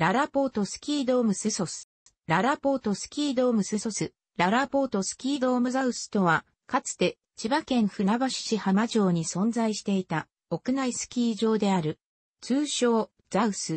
ララポートスキードームスソス。ララポートスキードームスソス。ララポートスキードームザウスとは、かつて千葉県船橋市浜町に存在していた屋内スキー場である。通称、ザウス。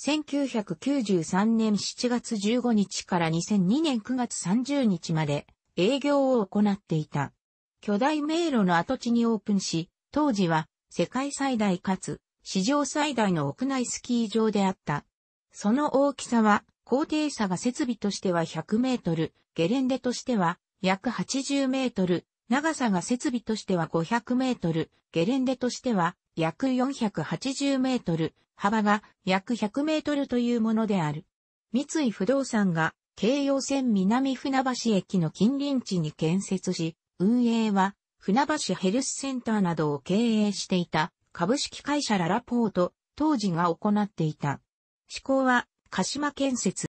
1993年7月15日から2002年9月30日まで営業を行っていた。巨大迷路の跡地にオープンし、当時は世界最大かつ史上最大の屋内スキー場であったその大きさは、高低差が設備としては100メートル、ゲレンデとしては約80メートル、長さが設備としては500メートル、ゲレンデとしては約480メートル、幅が約100メートルというものである。三井不動産が京葉線南船橋駅の近隣地に建設し、運営は船橋ヘルスセンターなどを経営していた株式会社ララポート、当時が行っていた。思考は、鹿島建設。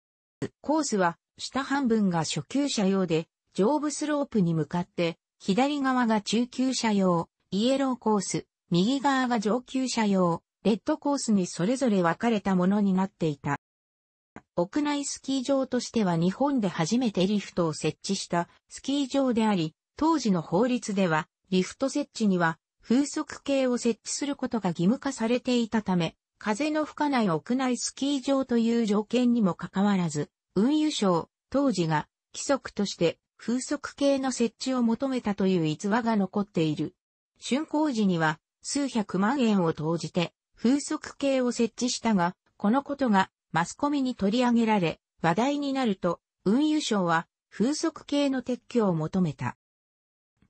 コースは、下半分が初級車用で、上部スロープに向かって、左側が中級車用、イエローコース、右側が上級車用、レッドコースにそれぞれ分かれたものになっていた。屋内スキー場としては日本で初めてリフトを設置したスキー場であり、当時の法律では、リフト設置には風速計を設置することが義務化されていたため、風の吹かない屋内スキー場という条件にもかかわらず、運輸省、当時が規則として風速計の設置を求めたという逸話が残っている。竣工時には数百万円を投じて風速計を設置したが、このことがマスコミに取り上げられ、話題になると、運輸省は風速計の撤去を求めた。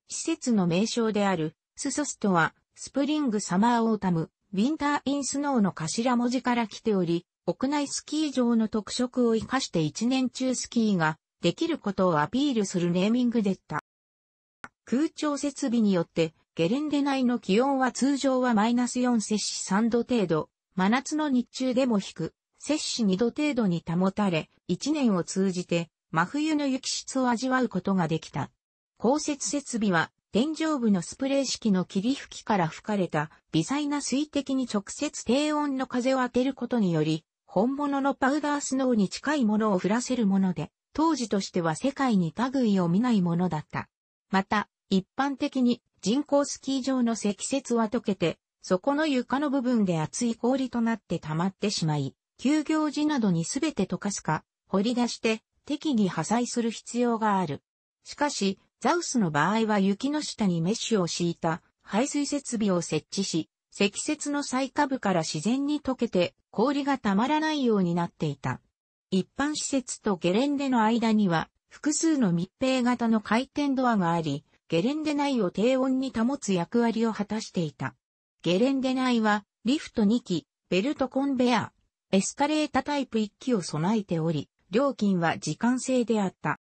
施設の名称である、スソスとは、スプリングサマーオータム、ウィンターインスノーの頭文字から来ており、屋内スキー場の特色を活かして一年中スキーができることをアピールするネーミングでった。空調設備によって、ゲレンデ内の気温は通常はマイナス4摂氏3度程度、真夏の日中でも低く、摂氏2度程度に保たれ、一年を通じて真冬の雪質を味わうことができた。降雪設備は天井部のスプレー式の霧吹きから吹かれた微細な水滴に直接低温の風を当てることにより、本物のパウダースノーに近いものを降らせるもので、当時としては世界に類を見ないものだった。また、一般的に人工スキー場の積雪は溶けて、底の床の部分で厚い氷となって溜まってしまい、休業時などにすべて溶かすか、掘り出して適宜破砕する必要がある。しかし、ザウスの場合は雪の下にメッシュを敷いた排水設備を設置し、積雪の最下部から自然に溶けて氷がたまらないようになっていた。一般施設とゲレンデの間には複数の密閉型の回転ドアがあり、ゲレンデ内を低温に保つ役割を果たしていた。ゲレンデ内はリフト2機、ベルトコンベア、エスカレータタイプ1機を備えており、料金は時間制であった。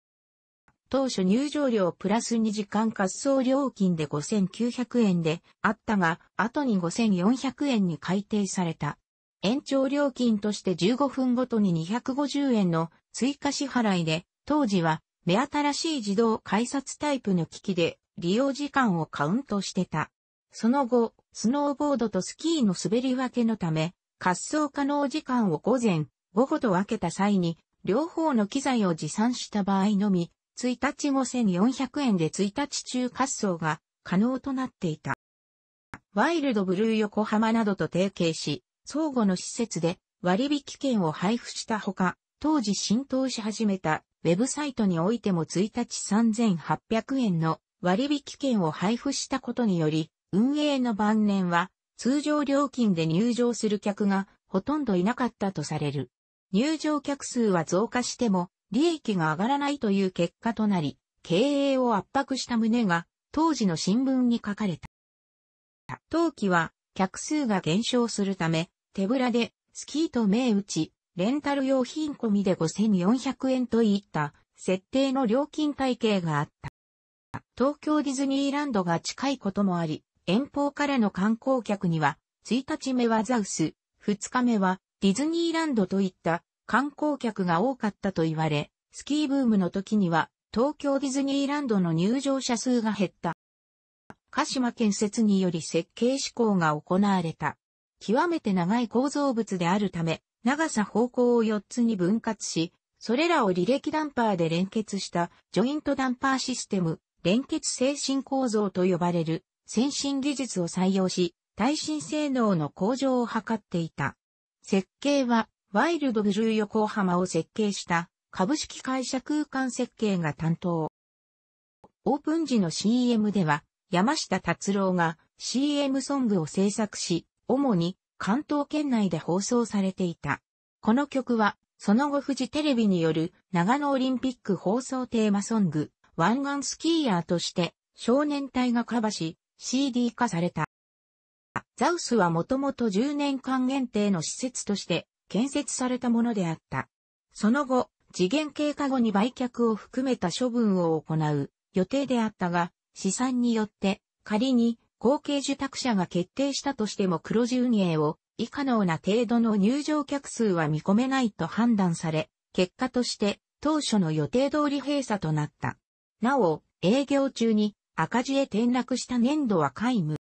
当初入場料プラス2時間滑走料金で5900円であったが、後に5400円に改定された。延長料金として15分ごとに250円の追加支払いで、当時は目新しい自動改札タイプの機器で利用時間をカウントしてた。その後、スノーボードとスキーの滑り分けのため、滑走可能時間を午前、午後と分けた際に、両方の機材を持参した場合のみ、1日5400円で1日中滑走が可能となっていた。ワイルドブルー横浜などと提携し、相互の施設で割引券を配布したほか、当時浸透し始めたウェブサイトにおいても1日3800円の割引券を配布したことにより、運営の晩年は通常料金で入場する客がほとんどいなかったとされる。入場客数は増加しても利益が上がらないという結果となり、経営を圧迫した旨が当時の新聞に書かれた。当期は客数が減少するため、手ぶらでスキーと銘打ち、レンタル用品込みで5400円といった設定の料金体系があった。東京ディズニーランドが近いこともあり、遠方からの観光客には、1日目はザウス、2日目はディズニーランドといった観光客が多かったと言われ、スキーブームの時には東京ディズニーランドの入場者数が減った。鹿島建設により設計施行が行われた。極めて長い構造物であるため、長さ方向を4つに分割し、それらを履歴ダンパーで連結したジョイントダンパーシステム、連結精神構造と呼ばれる先進技術を採用し、耐震性能の向上を図っていた。設計はワイルドブルー横浜を設計した株式会社空間設計が担当。オープン時の CM では山下達郎が CM ソングを制作し、主に関東圏内で放送されていた。この曲はその後富士テレビによる長野オリンピック放送テーマソング、湾岸スキーヤーとして少年隊がカバし CD 化された。ザウスはもともと10年間限定の施設として建設されたものであった。その後、次元経過後に売却を含めた処分を行う予定であったが、試算によって仮に後継受託者が決定したとしても黒字運営を以下のような程度の入場客数は見込めないと判断され、結果として当初の予定通り閉鎖となった。なお、営業中に赤字へ転落した年度は皆無。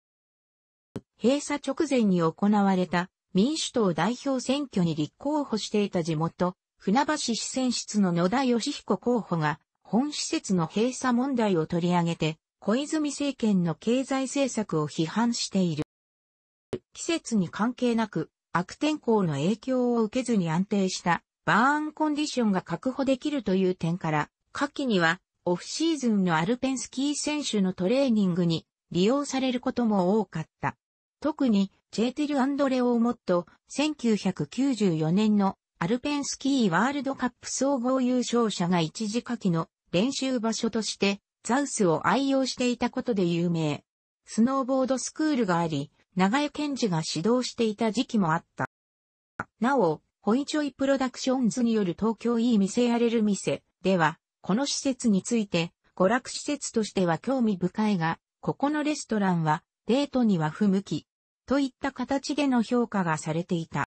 閉鎖直前に行われた民主党代表選挙に立候補していた地元、船橋市選出の野田義彦候補が、本施設の閉鎖問題を取り上げて、小泉政権の経済政策を批判している。季節に関係なく、悪天候の影響を受けずに安定したバーンコンディションが確保できるという点から、夏季にはオフシーズンのアルペンスキー選手のトレーニングに利用されることも多かった。特に、ジェーテル・アンドレ・オーモット、1994年のアルペンスキーワールドカップ総合優勝者が一時夏季の練習場所として、ザウスを愛用していたことで有名。スノーボードスクールがあり、長江健二が指導していた時期もあった。なお、ホイチョイプロダクションズによる東京いい店やれる店では、この施設について、娯楽施設としては興味深いが、ここのレストランはデートには不向き、といった形での評価がされていた。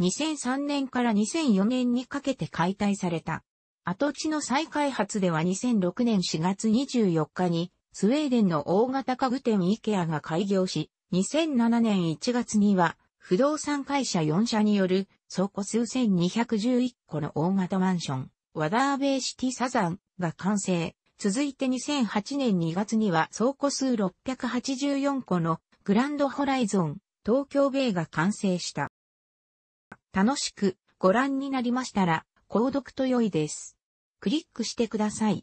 2003年から2004年にかけて解体された。跡地の再開発では2006年4月24日に、スウェーデンの大型家具店イケアが開業し、2007年1月には、不動産会社4社による、倉庫数千2 1 1個の大型マンション、ワダーベイシティサザンが完成。続いて2008年2月には総個数684個のグランドホライゾン東京ベイが完成した。楽しくご覧になりましたら、購読と良いです。クリックしてください。